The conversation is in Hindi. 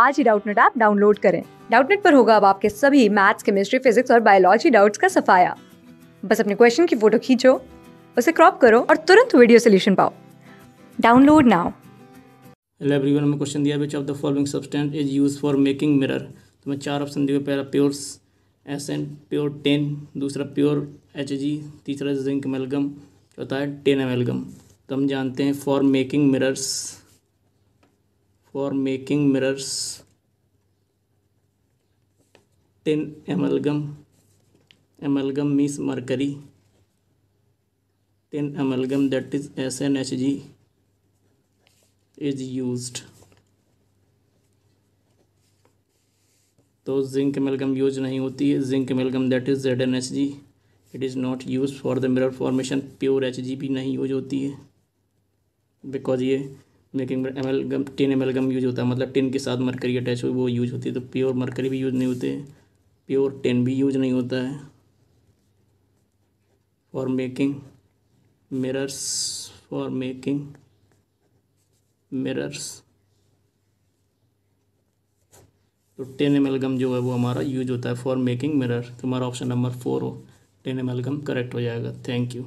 आज ही डाउटनेट ऐप डाउनलोड करें डाउटनेट पर होगा अब आपके सभी मैथ्स केमिस्ट्री फिजिक्स और बायोलॉजी डाउट्स का सफाया बस अपने क्वेश्चन की फोटो खींचो उसे क्रॉप करो और तुरंत वीडियो सोल्यूशन पाओ डाउनलोड नाउ हेलो एवरीवन हमें क्वेश्चन दिया which of the following substance is used for making mirror तो मैं चार ऑप्शन दिए पहला pure S N pure tin दूसरा प्योर एच जी तीसरा जिंक मेलगम चौथा है टेन एमेलगम तो हम जानते हैं for making mirrors for making mirrors tin amalgam amalgam means mercury tin amalgam that is SNHG is used तो जिंक एमलगम यूज नहीं होती है zinc amalgam that is Z N H G it is not use for the mirror formation pure H G भी नहीं यूज होती है बिकॉज ये making amalgam tin amalgam use होता है मतलब टिन के साथ मरकरी अटैच हो वो यूज होती है तो प्योर मरकरी भी यूज नहीं होते प्योर टिन भी यूज नहीं होता है for making mirrors for making mirrors तो टेन एम गम जो है वो हमारा यूज होता है फॉर मेकिंग मिरर तो हमारा ऑप्शन नंबर फोर हो टेन एम गम करेक्ट हो जाएगा थैंक यू